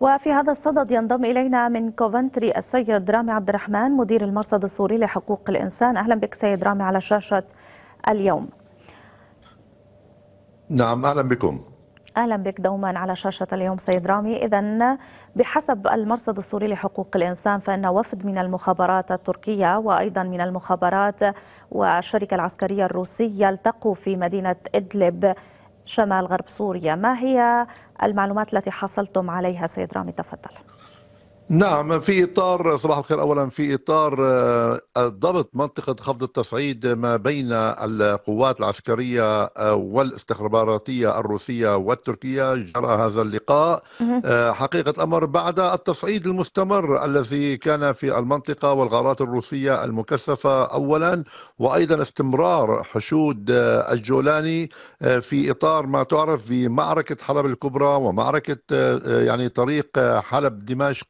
وفي هذا الصدد ينضم إلينا من كوفنتري السيد رامي عبد الرحمن مدير المرصد السوري لحقوق الإنسان أهلا بك سيد رامي على شاشة اليوم نعم أهلا بكم اهلا بك دوما على شاشه اليوم سيد رامي اذا بحسب المرصد السوري لحقوق الانسان فان وفد من المخابرات التركيه وايضا من المخابرات والشركه العسكريه الروسيه التقوا في مدينه ادلب شمال غرب سوريا ما هي المعلومات التي حصلتم عليها سيد رامي تفضل نعم في اطار صباح الخير اولا في اطار آه، ضبط منطقه خفض التصعيد ما بين القوات العسكريه آه، والاستخباراتيه الروسيه والتركيه جرى هذا اللقاء آه، حقيقه الامر بعد التصعيد المستمر الذي كان في المنطقه والغارات الروسيه المكثفه اولا وايضا استمرار حشود الجولاني في اطار ما تعرف بمعركه حلب الكبرى ومعركه يعني طريق حلب دمشق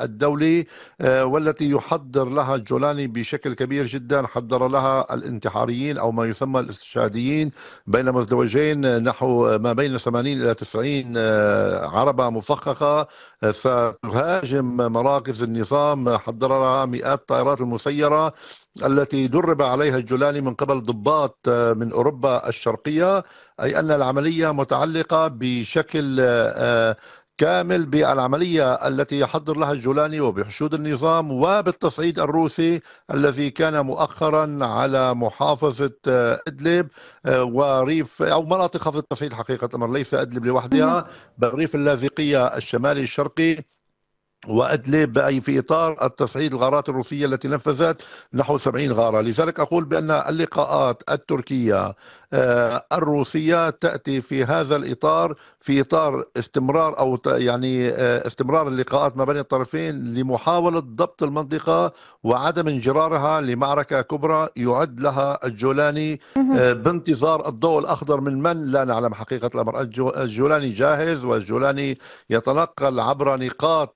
الدولي آه، والتي يحضر لها الجولاني بشكل كبير جدا حضر لها الانتحاريين أو ما يسمى الاستشهاديين بين مزدوجين نحو ما بين 80 إلى 90 آه، عربة مفخخة آه، ستهاجم مراكز النظام حضر لها مئات الطائرات المسيرة التي درب عليها الجولاني من قبل ضباط من اوروبا الشرقيه اي ان العمليه متعلقه بشكل كامل بالعملية التي يحضر لها الجولاني وبحشود النظام وبالتصعيد الروسي الذي كان مؤخرا على محافظة آه، إدلب آه، وريف أو مناطق خفض التصعيد حقيقة الأمر ليس إدلب لوحدها بل ريف اللاذقية الشمالي الشرقي وأدلب أي في إطار التصعيد الغارات الروسية التي نفذت نحو 70 غارة لذلك أقول بأن اللقاءات التركية آه، الروسية تأتي في هذا الإطار في إطار استمرار أو يعني آه، استمرار اللقاءات ما بين الطرفين لمحاولة ضبط المنطقة وعدم انجرارها لمعركة كبرى يعد لها الجولاني آه، بانتظار الضوء الأخضر من من لا نعلم حقيقة الأمر الجولاني جاهز والجولاني يتنقل عبر نقاط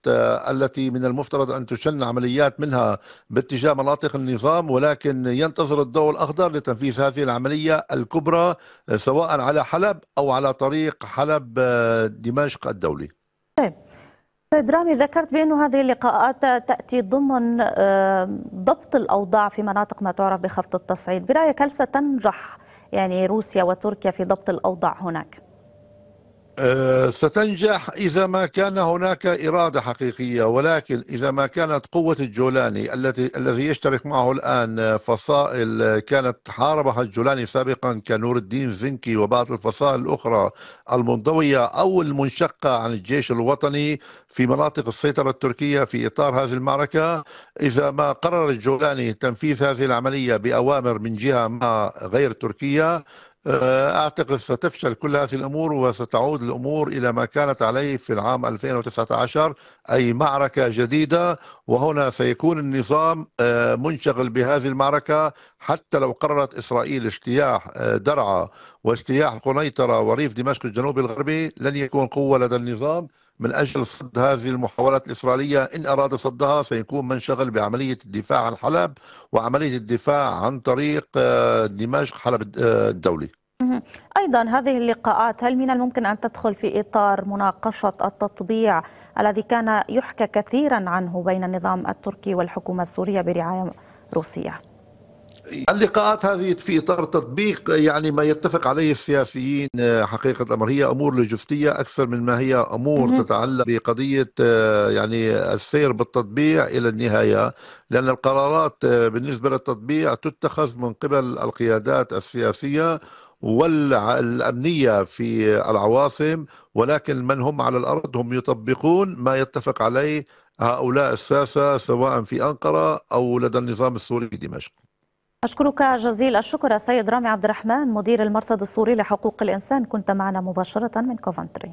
التي من المفترض أن تشن عمليات منها باتجاه مناطق النظام ولكن ينتظر الضوء الأخضر لتنفيذ هذه العملية الكبرى سواء على حلب أو على طريق حلب آه، دمشق الدولي طيب سيد رامي ذكرت بأنه هذه اللقاءات تأتي ضمن آه، ضبط الأوضاع في مناطق ما تعرف بخفض التصعيد برأيك هل ستنجح يعني روسيا وتركيا في ضبط الأوضاع هناك؟ آه، ستنجح إذا ما كان هناك إرادة حقيقية ولكن إذا ما كانت قوة الجولاني التي الذي يشترك معه الآن آه، فصائل آه، كانت حاربها الجولاني سابقا كنور الدين زنكي وبعض الفصائل الأخرى المنضوية أو المنشقة عن الجيش الوطني في مناطق السيطرة التركية في إطار هذه المعركة إذا ما قرر الجولاني تنفيذ هذه العملية بأوامر من جهة ما غير تركية آه، أعتقد ستفشل كل هذه الأمور وستعود الأمور إلى ما كانت عليه في العام 2019 أي معركة جديدة وهنا سيكون النظام آه، منشغل بهذه المعركة حتى لو قررت إسرائيل اجتياح آه، درعا واجتياح قنيطرة وريف دمشق الجنوبي الغربي لن يكون قوة لدى النظام من أجل صد هذه المحاولات الإسرائيلية إن أراد صدها سيكون منشغل بعملية الدفاع عن حلب وعملية الدفاع عن طريق آه، دمشق حلب آه، الدولي أيضا هذه اللقاءات هل من الممكن أن تدخل في إطار مناقشة التطبيع الذي كان يحكى كثيرا عنه بين النظام التركي والحكومة السورية برعاية روسية؟ اللقاءات هذه في اطار تطبيق يعني ما يتفق عليه السياسيين آه، حقيقه الامر هي امور لوجستيه اكثر من ما هي امور تتعلق بقضيه آه، يعني السير بالتطبيع الى النهايه لان القرارات آه، بالنسبه للتطبيع تتخذ من قبل القيادات السياسيه والامنيه في العواصم ولكن من هم على الارض هم يطبقون ما يتفق عليه هؤلاء الساسه سواء في انقره او لدى النظام السوري في دمشق أشكرك جزيل الشكر السيد رامي عبد الرحمن مدير المرصد السوري لحقوق الإنسان كنت معنا مباشرة من كوفنتري